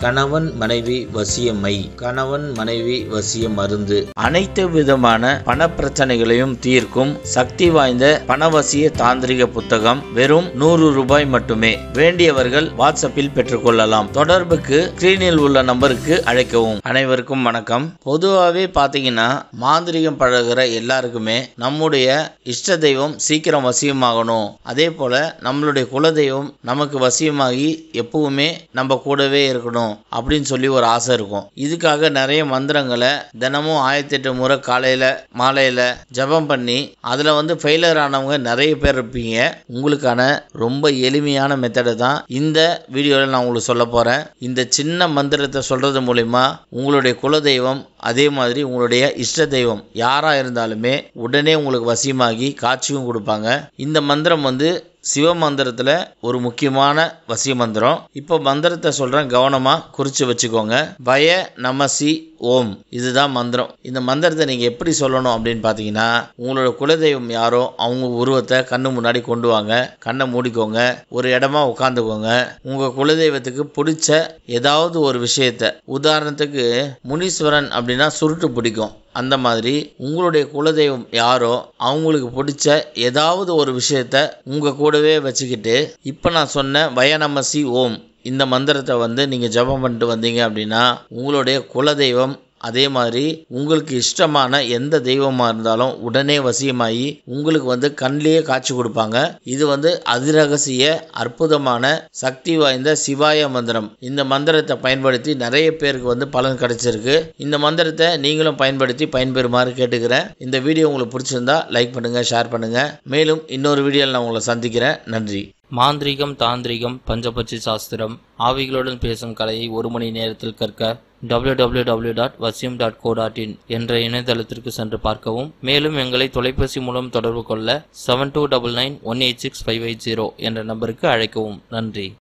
கணவன் மனைவி வசியமை கணவன் மனைவி வசிய மருந்து அனைத்து விதமான பண பிரச்சனைகளையும் தீர்க்கும் சக்தி வாய்ந்த பணவசிய தாந்திரிக புத்தகம் வெறும் நூறு ரூபாய் மட்டுமே வேண்டியவர்கள் வாட்ஸ்அப்பில் பெற்றுக்கொள்ளலாம் தொடர்புக்கு ஸ்கிரீனில் உள்ள நம்பருக்கு அழைக்கவும் அனைவருக்கும் வணக்கம் பொதுவாகவே பார்த்தீங்கன்னா மாந்திரிகம் பழகிற எல்லாருக்குமே நம்முடைய இஷ்ட தெய்வம் சீக்கிரம் வசியமாகணும் அதே போல நம்மளுடைய குலதெய்வம் நமக்கு வசியமாகி எப்பவுமே நம்ம கூடவே இருக்கணும் பண்ணணும் அப்படின்னு சொல்லி ஒரு ஆசை இருக்கும் இதுக்காக நிறைய மந்திரங்களை தினமும் ஆயிரத்தி எட்டு முறை காலையில் மாலையில் ஜபம் பண்ணி அதில் வந்து ஃபெயிலர் ஆனவங்க நிறைய பேர் இருப்பீங்க உங்களுக்கான ரொம்ப எளிமையான மெத்தடு தான் இந்த வீடியோவில் நான் உங்களுக்கு சொல்ல போகிறேன் இந்த சின்ன மந்திரத்தை சொல்கிறது மூலிமா உங்களுடைய குலதெய்வம் அதே மாதிரி உங்களுடைய இஷ்ட தெய்வம் யாராக இருந்தாலுமே உடனே உங்களுக்கு வசியமாகி காட்சியும் கொடுப்பாங்க இந்த மந்திரம் வந்து சிவ மந்திரத்தில் ஒரு முக்கியமான வசிய மந்திரம் இப்போ மந்திரத்தை சொல்கிறேன் கவனமாக குறித்து வச்சுக்கோங்க பய நமசி ஓம் இதுதான் மந்திரம் இந்த மந்திரத்தை நீங்கள் எப்படி சொல்லணும் அப்படின்னு பார்த்தீங்கன்னா உங்களோட குலதெய்வம் யாரோ அவங்க உருவத்தை கண்ணு முன்னாடி கொண்டு வாங்க கண்ணை மூடிக்கோங்க ஒரு இடமா உட்காந்துக்கோங்க உங்கள் குலதெய்வத்துக்கு பிடிச்ச ஏதாவது ஒரு விஷயத்த உதாரணத்துக்கு முனீஸ்வரன் அப்படின்னா சுருட்டு பிடிக்கும் அந்த மாதிரி உங்களுடைய குலதெய்வம் யாரோ அவங்களுக்கு பிடிச்ச ஏதாவது ஒரு விஷயத்த உங்கள் கூடவே வச்சுக்கிட்டு இப்போ நான் சொன்ன வயநமசி ஓம் இந்த மந்திரத்தை வந்து நீங்கள் ஜபம் பண்ணிட்டு வந்தீங்க அப்படின்னா உங்களுடைய குலதெய்வம் அதே மாதிரி உங்களுக்கு இஷ்டமான எந்த தெய்வமாக இருந்தாலும் உடனே வசியமாகி உங்களுக்கு வந்து கண்லேயே காட்சி கொடுப்பாங்க இது வந்து அதிரகசிய அற்புதமான சக்தி வாய்ந்த சிவாய மந்திரம் இந்த மந்திரத்தை பயன்படுத்தி நிறைய பேருக்கு வந்து பலன் கிடைச்சிருக்கு இந்த மந்திரத்தை நீங்களும் பயன்படுத்தி பயன்பெறுமாறு கேட்டுக்கிறேன் இந்த வீடியோ உங்களுக்கு பிடிச்சிருந்தா லைக் பண்ணுங்கள் ஷேர் பண்ணுங்கள் மேலும் இன்னொரு வீடியோவில் நான் உங்களை சந்திக்கிறேன் நன்றி மாந்திரிகம் தாந்திரிகம் பஞ்சபட்சி சாஸ்திரம் ஆவிகளுடன் பேசும் கலையை ஒரு மணி நேரத்தில் கற்க W W W dot Vasiyam dot co என்ற இணையதளத்திற்கு சென்று பார்க்கவும் மேலும் எங்களை தொலைபேசி மூலம் தொடர்பு கொள்ள seven two double nine one eight six five eight zero என்ற நம்பருக்கு அழைக்கவும் நன்றி